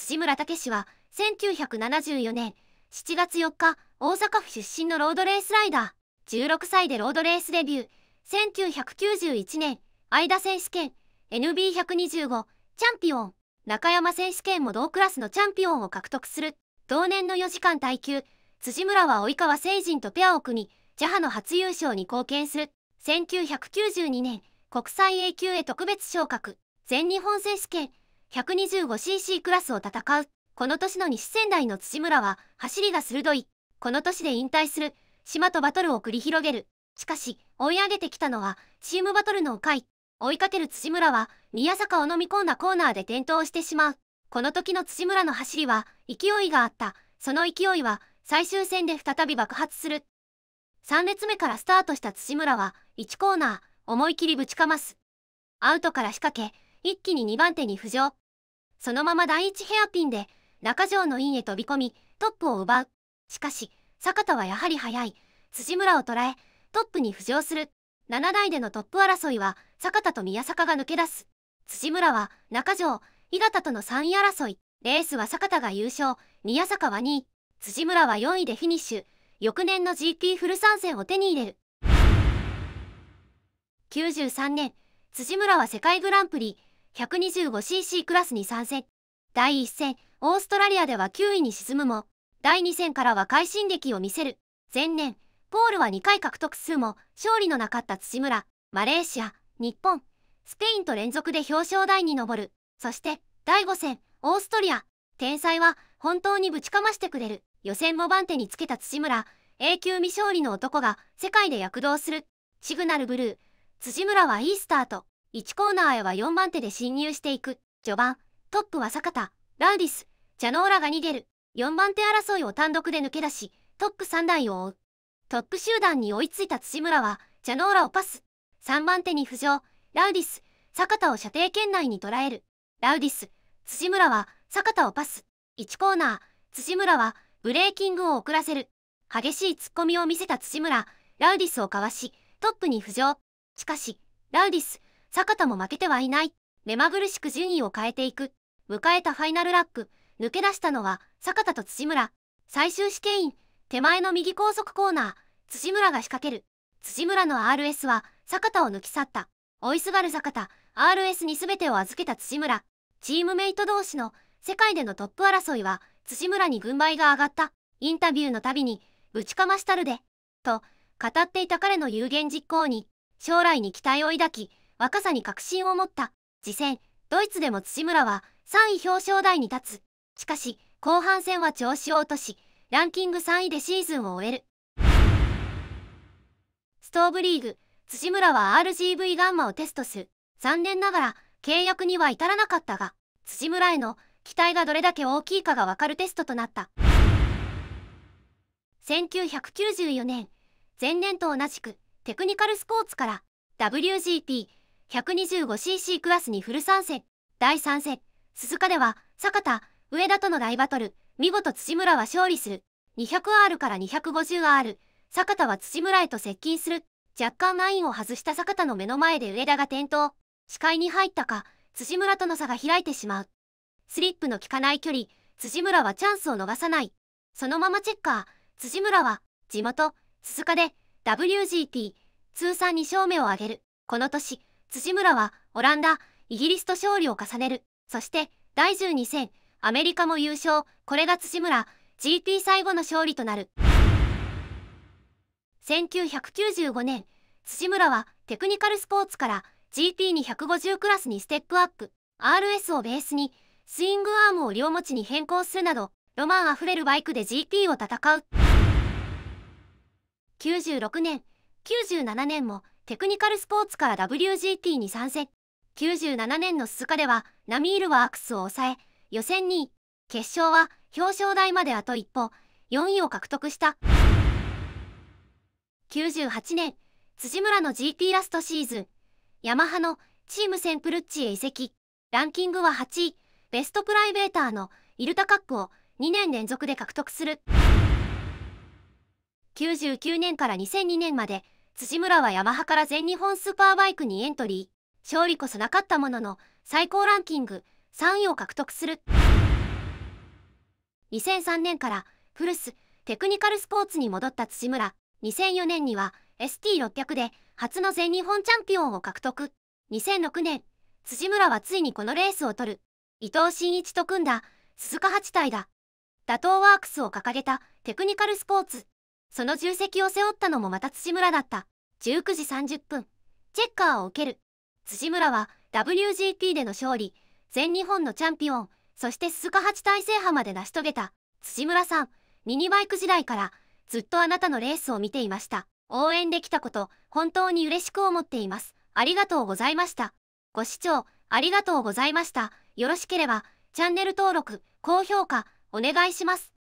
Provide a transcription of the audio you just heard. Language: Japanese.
土村武は1974年7月4日大阪府出身のロードレースライダー16歳でロードレースデビュー1991年相田選手権 NB125 チャンピオン中山選手権も同クラスのチャンピオンを獲得する同年の4時間耐久辻村は及川誠人とペアを組みジャハの初優勝に貢献する1992年国際 A 級へ特別昇格全日本選手権 125cc クラスを戦う。この年の西仙台の土村は走りが鋭い。この年で引退する。島とバトルを繰り広げる。しかし、追い上げてきたのはチームバトルの回。追いかける土村は宮坂を飲み込んだコーナーで転倒してしまう。この時の土村の走りは勢いがあった。その勢いは最終戦で再び爆発する。3列目からスタートした土村は1コーナー思い切りぶちかます。アウトから仕掛け、一気に2番手に浮上。そのまま第1ヘアピンで中条のインへ飛び込み、トップを奪う。しかし、坂田はやはり速い。辻村を捉え、トップに浮上する。7台でのトップ争いは、坂田と宮坂が抜け出す。辻村は、中条、井形との3位争い。レースは坂田が優勝、宮坂は2位。辻村は4位でフィニッシュ。翌年の g p フル参戦を手に入れる。93年、辻村は世界グランプリ、125cc クラスに参戦。第1戦、オーストラリアでは9位に沈むも、第2戦からは快進撃を見せる。前年、ポールは2回獲得数も、勝利のなかった土村、マレーシア、日本、スペインと連続で表彰台に上る。そして、第5戦、オーストリア。天才は、本当にぶちかましてくれる。予選も番手につけた土村、永久未勝利の男が、世界で躍動する。シグナルブルー、辻村はいいスタート。1コーナーへは4番手で進入していく。序盤、トップは坂田、ラウディス、ジャノーラが逃げる。4番手争いを単独で抜け出し、トップ3台を追う。トップ集団に追いついた土村は、ジャノーラをパス。3番手に浮上、ラウディス、坂田を射程圏内に捉える。ラウディス、土村は、坂田をパス。1コーナー、土村は、ブレーキングを遅らせる。激しい突っ込みを見せた土村、ラウディスをかわし、トップに浮上。しかし、ラウディス、坂田も負けてはいない。目まぐるしく順位を変えていく。迎えたファイナルラック、抜け出したのは坂田と土村。最終試験員、手前の右高速コーナー、土村が仕掛ける。土村の RS は坂田を抜き去った。追いすがる坂田、RS に全てを預けた土村。チームメイト同士の世界でのトップ争いは土村に軍配が上がった。インタビューの度に、ぶちかましたるで。と、語っていた彼の有言実行に、将来に期待を抱き、若さに確信を持った次戦ドイツでも辻村は3位表彰台に立つしかし後半戦は調子を落としランキング3位でシーズンを終えるストーブリーグ辻村は RGV ガンマをテストする残念ながら契約には至らなかったが辻村への期待がどれだけ大きいかが分かるテストとなった1994年前年と同じくテクニカルスポーツから WGP 125cc クラスにフル参戦。第3戦、鈴鹿では、坂田、上田との大バトル、見事土村は勝利する。200R から 250R、坂田は土村へと接近する。若干ラインを外した坂田の目の前で上田が転倒。視界に入ったか、辻村との差が開いてしまう。スリップの効かない距離、辻村はチャンスを逃さない。そのままチェッカー、辻村は、地元、鈴鹿で、WGP、通算2勝目を挙げる。この年、辻村はオランダイギリスと勝利を重ねるそして第12戦アメリカも優勝これが辻村 GP 最後の勝利となる1995年辻村はテクニカルスポーツから GP250 クラスにステップアップ RS をベースにスイングアームを両持ちに変更するなどロマンあふれるバイクで GP を戦う96年97年もテクニカルスポーツから WGT に参戦97年の鈴鹿ではナミールはアクスを抑え予選2位決勝は表彰台まであと一歩4位を獲得した98年辻村の GT ラストシーズンヤマハのチームセンプルッチへ移籍ランキングは8位ベストプライベーターのイルタカップを2年連続で獲得する99年から2002年まで辻村はヤマハから全日本スーパーバイクにエントリー勝利こそなかったものの最高ランキング3位を獲得する2003年から古巣テクニカルスポーツに戻った辻村2004年には ST600 で初の全日本チャンピオンを獲得2006年辻村はついにこのレースを取る伊藤真一と組んだ鈴鹿八体だ打倒ワークスを掲げたテクニカルスポーツその重責を背負ったのもまた辻村だった19時30分チェッカーを受ける辻村は WGP での勝利全日本のチャンピオンそして鈴鹿八大制覇まで成し遂げた辻村さんミニバイク時代からずっとあなたのレースを見ていました応援できたこと本当に嬉しく思っていますありがとうございましたご視聴ありがとうございましたよろしければチャンネル登録高評価お願いします